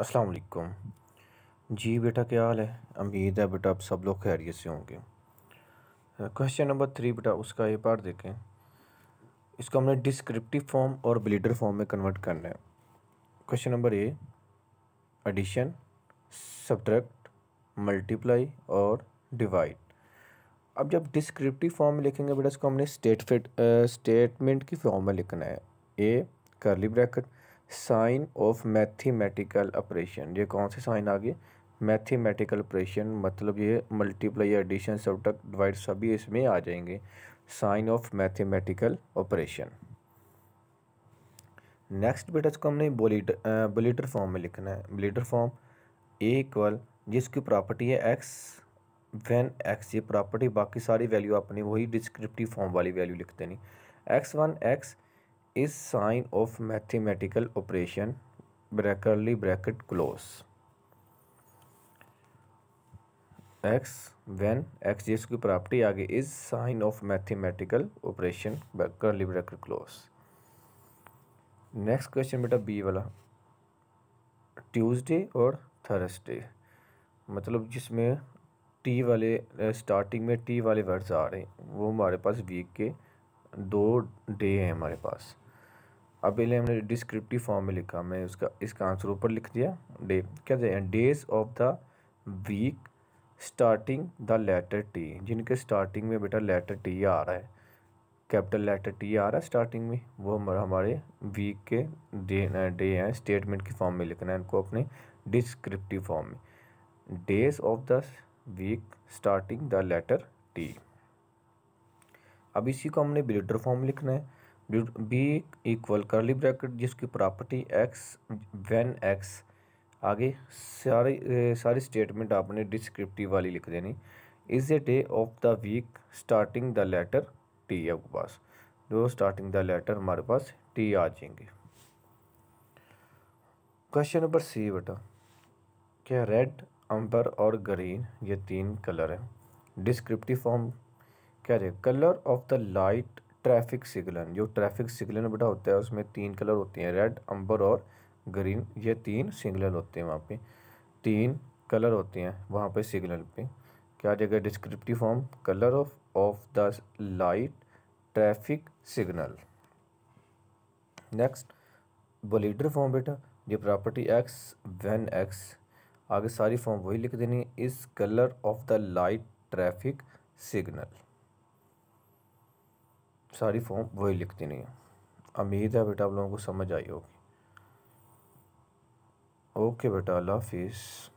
अस्सलाम वालेकुम जी बेटा क्या हाल है उम्मीद है बेटा आप सब लोग खैरियत से होंगे क्वेश्चन नंबर थ्री बेटा उसका ये पार्ट देखें इसको हमने डिस्क्रिप्टिव फॉर्म और ब्लीडर फॉर्म में कन्वर्ट करना है question number A addition subtract multiply और डिवाइड अब जब डिस्क्रिप्टिव फॉर्म में लिखेंगे बेटा इसको हमने स्टेटमेंट की फॉर्म में लिखना है A curly bracket sign of mathematical operation ये कौन से साइन आ गए मैथमेटिकल ऑपरेशन मतलब ये मल्टीप्लाई एडिशन सब तक डिवाइड सभी इसमें आ जाएंगे sign of mathematical operation next बेटा इसको हमने बोलीट बोलीटर फॉर्म में लिखना है बोलीटर फॉर्म ए इक्वल जिसकी प्रॉपर्टी है एक्स वेन एक्स ये प्रॉपर्टी बाकी सारी वैल्यू अपनी वही डिस्क्रिप्टिव फॉर्म वाली वैल्यू लिख देनी x one x is sign of mathematical operation ब्रैकरली bracket close x when x जिसकी प्रॉपर्टी आगे is sign of mathematical operation ब्रैकरली ब्रैकेट क्लोज नेक्स्ट क्वेश्चन बेटा बी वाला ट्यूसडे और थर्सडे मतलब जिसमें टी वाले स्टार्टिंग में टी वाले वर्ड्स आ रहे हैं वो हमारे पास वीक के दो डे हैं हमारे पास अब पहले हमने डिस्क्रिप्टिव फॉर्म में लिखा मैं उसका इसका आंसर ऊपर लिख दिया डे क्या जाए days of the week starting the letter T जिनके स्टार्टिंग में बेटा लेटर टी आ रहा है कैपिटल लेटर टी आ रहा है स्टार्टिंग में वो हमारा हमारे वीक के डे डे हैं स्टेटमेंट के फॉर्म में लिखना है उनको अपने डिस्क्रिप्टिव फॉर्म में days of the week starting the letter T अब इसी को हमने बिलिटर फॉर्म लिखना है बी इक्वल करली ब्रैकेट जिसकी प्रॉपर्टी एक्स वेन एक्स आगे सारी सारी स्टेटमेंट आपने डिस्क्रिप्टिव वाली लिख देनी is a day of the week starting the letter T आपके पास जो स्टार्टिंग द लेटर हमारे पास टी आ जाएंगे क्वेश्चन नंबर सी बेटा क्या रेड अंबर और ग्रीन ये तीन कलर हैं डिस्क्रिप्टिव फॉर्म क्या रहे colour of the light traffic signal जो ट्रैफिक सिग्नल बेटा होता है उसमें तीन कलर होते हैं रेड अंबर और ग्रीन ये तीन सिग्नल होते हैं वहाँ पे तीन कलर होते हैं वहाँ पे सिग्नल पे क्या आ जाएगा descriptive form colour of of the light traffic signal next builder form बेटा ये प्रॉपर्टी एक्स वेन एक्स आगे सारी फॉर्म वही लिख देनी है इस colour of the light traffic signal सारी फॉर्म वही लिखती नहीं है उम्मीद है बेटा आप लोगों को समझ आई होगी ओके बेटा अल्लाह हाफिज़